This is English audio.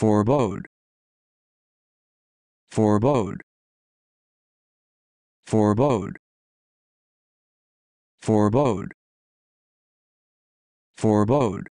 forebode forebode forebode forebode forebode